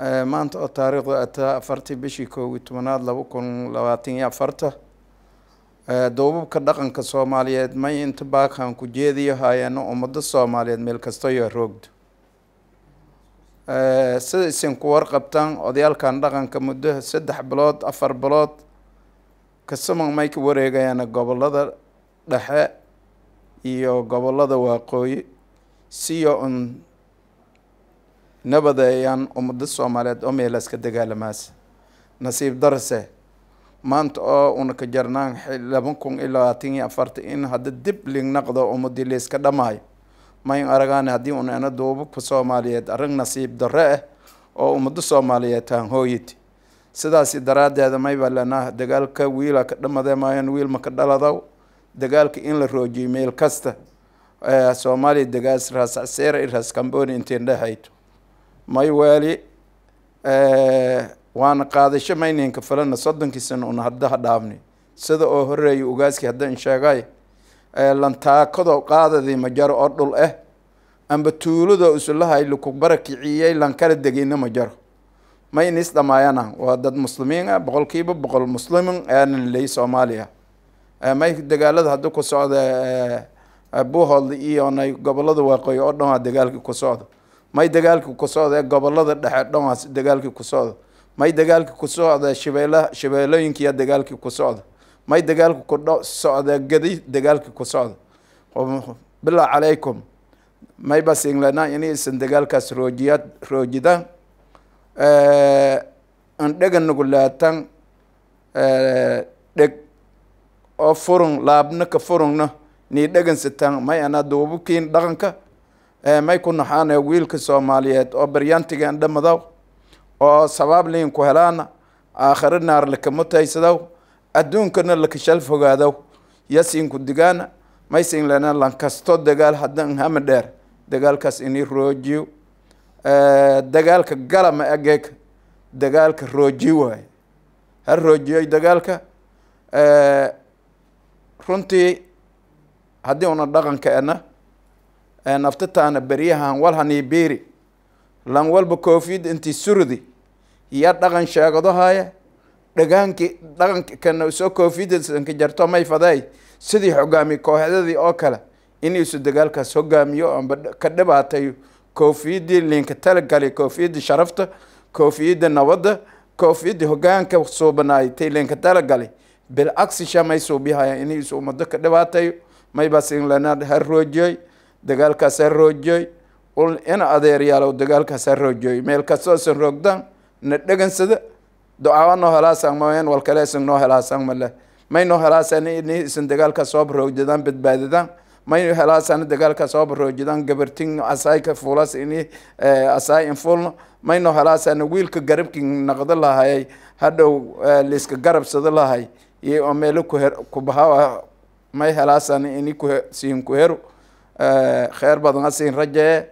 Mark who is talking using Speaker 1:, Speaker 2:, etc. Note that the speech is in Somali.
Speaker 1: Eh, maanta oo taariikhda ataa afartii bishii koogi tobanaad laba kun labaatan iyo afarta eh, duubabka dhaqanka soomaaliyeed may inta baakhan ku jeediyo hayeeno ummado soomaaliyeed meel kastayo roogdo eh, sida isin ku warqabtaan odayaalkan dhaqanka muddo saddex bilood afar bilood kasaman may ka wareegayaan gobolada dhexe iyo gobolada waaqooyi siyo un nabadayaan ummadda soomaaliyeed oo meelaaska dagaalamaas nasiib darse maanta oo una ka jarnaan laba kun iyo labaatan iyo afartan in hadda dib lignaqdo ummadii layska dhammaayo mayn aragaan haddii un ana duubabka soomaaliyeed arag nasiib darre ah oo ummadda soomaaliyeed taan hooyid sidaasi daraaddeeda maybaa lenaa dagaalka wiila ka dhamade maayan wiil maka dhalado dagaalka in la roojiyay meel kasta soomaaliya dagaas raas caseera i raas intiin dhehayto may mayweeli eh, waana qaadasho maynaynka falana soddonkii sano una hadda ha dhaafni sida oo horeeyay ugaaskii hadda sheegay eh, lantaakado qaadadii majaro oo dhul ah amba tuulado isulahay lakubara kiciyey lan kala degeyna majaro ma in is waa dad muslimiin ah boqol kiiba boqol muslimin aanan ley soomaaliya may dagaalada hadda ku socda buuhoodla iyo gobolada waaqooyi oo dhan waa dagaalkii ku socda may dagaalkii ku socdee gobolada dhexe dhanwaas dagaalkii ku socda may dagaalkii ku socdee shibeelaha shibeelooyinkiiya dagaalkii ku socda may dagaalkii ku socdee gadi dagaalkii ku socda bilaa calaykum may basinglana inaysan dagaalkaas roojiya roojidaan andhegan nugulaataan dheg oo furung laabna ka furungna nii dhegansataan may anaa duububkiin dhaqanka may ku naxaane wiilka soomaaliyeed oo baryaantigan dhamadaw oo sabaab liinku helaana aakhiro naar lakama taysadaw adduunkana lakashal fogaadow yasiinku digaana maysin lena lankasto dagaal haddaan hama dheer dagaalkaas ini roojiyo dagaalka gala ma ageeka dagaalka rooji waayo ha roojiyoy dagaalka runtii haddii una dhaqanka ena naftataana beryahan walhanii biiri lan walba koofiyad intii surdi yaa dhaqan sheegadohaya dhagaanki dhaqankan soo koofiyadka jarto may faday sidii hogaami kooxdadii oo kale inuusu dagaalkaas hogaamiyo amba ka dhibaatayo koofiyadii liinka talagalay koofiyadii sharafta koofiyadii nabadda koofiyadii hogaanka suubanaay tay liinka talagalay bilcagsi sha may inuusu ummado ka dhibaatayo may baasinlana harroojiyay dagaalkaasaan roojoy in ina adeeryaalow dagaalkaasaan roojooy meel kastoosan roogdaan na dhegansada docaawa noo helaasan maen walkaleesan noo helaasan male may helaasan ini isan dagaalka sooba roogdadaan badbaadadaan may helaasan dagaalka sooba roojadaan gabartin asaayka fuulas ini eh, asaay infuulno may noo helaasan wiilka garabki naqdo lahay hadhow eh, liiska garabsado lahay iyo meelo kuhe kubaha ah, may helaasan ini kusiin kuheru Eh, kheer badan ha siin raggee